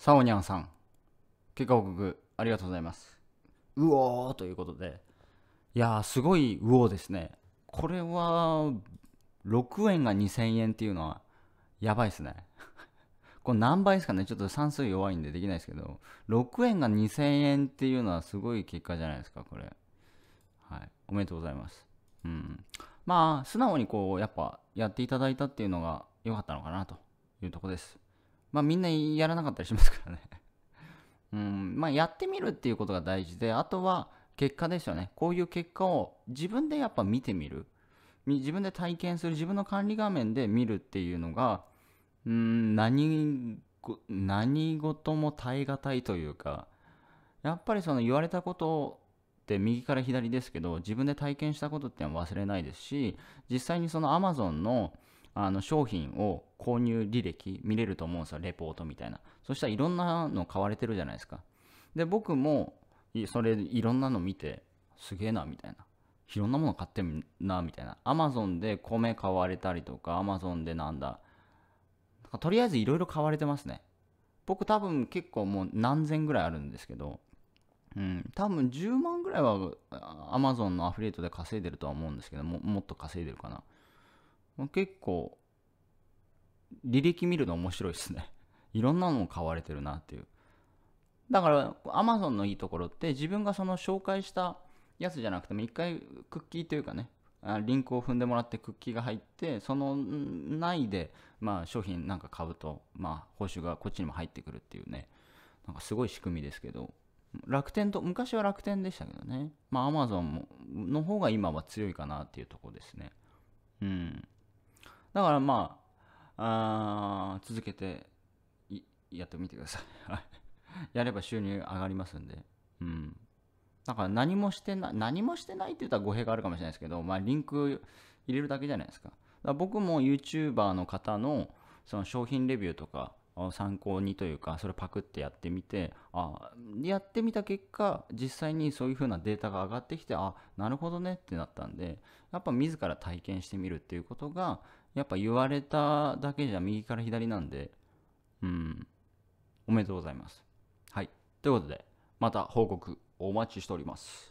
サオニャンさん、結果報告ありがとうございます。うおーということで、いやー、すごいうおーですね。これは、6円が2000円っていうのは、やばいですね。これ何倍ですかねちょっと算数弱いんでできないですけど、6円が2000円っていうのはすごい結果じゃないですか、これ。はい。おめでとうございます。うん。まあ、素直にこう、やっぱやっていただいたっていうのが良かったのかなというとこです。まあみんなやらなかったりしますからね うん、まあやってみるっていうことが大事で、あとは結果ですよね。こういう結果を自分でやっぱ見てみる。自分で体験する、自分の管理画面で見るっていうのが、うん、何、何事も耐え難いというか、やっぱりその言われたことって右から左ですけど、自分で体験したことっていうのは忘れないですし、実際にその Amazon の、あの商品を購入履歴見れると思うんですよ、レポートみたいな。そしたらいろんなの買われてるじゃないですか。で、僕もそれいろんなの見て、すげえなみたいな。いろんなもの買ってるなみたいな。Amazon で米買われたりとか、Amazon でなんだ。だとりあえずいろいろ買われてますね。僕多分結構もう何千ぐらいあるんですけど、うん、多分10万ぐらいは Amazon のアフィリエイトで稼いでるとは思うんですけども、もっと稼いでるかな。まあ、結構、履歴見るの面白いですね。いろんなのを買われてるなっていう。だから、Amazon のいいところって、自分がその紹介したやつじゃなくても、一回クッキーというかね、リンクを踏んでもらってクッキーが入って、その内で、まあ、商品なんか買うと、まあ、報酬がこっちにも入ってくるっていうね、なんかすごい仕組みですけど、楽天と、昔は楽天でしたけどね、まあ、Amazon の方が今は強いかなっていうところですね。うん。だからまあ、あ続けてやってみてください。やれば収入上がりますんで。うん。だから何もしてない、何もしてないって言ったら語弊があるかもしれないですけど、まあリンク入れるだけじゃないですか。だ僕も YouTuber の方のその商品レビューとか参考にというかそれパクってやってみてあやってみた結果実際にそういう風なデータが上がってきてあなるほどねってなったんでやっぱ自ら体験してみるっていうことがやっぱ言われただけじゃ右から左なんでうんおめでとうございますはいということでまた報告お待ちしております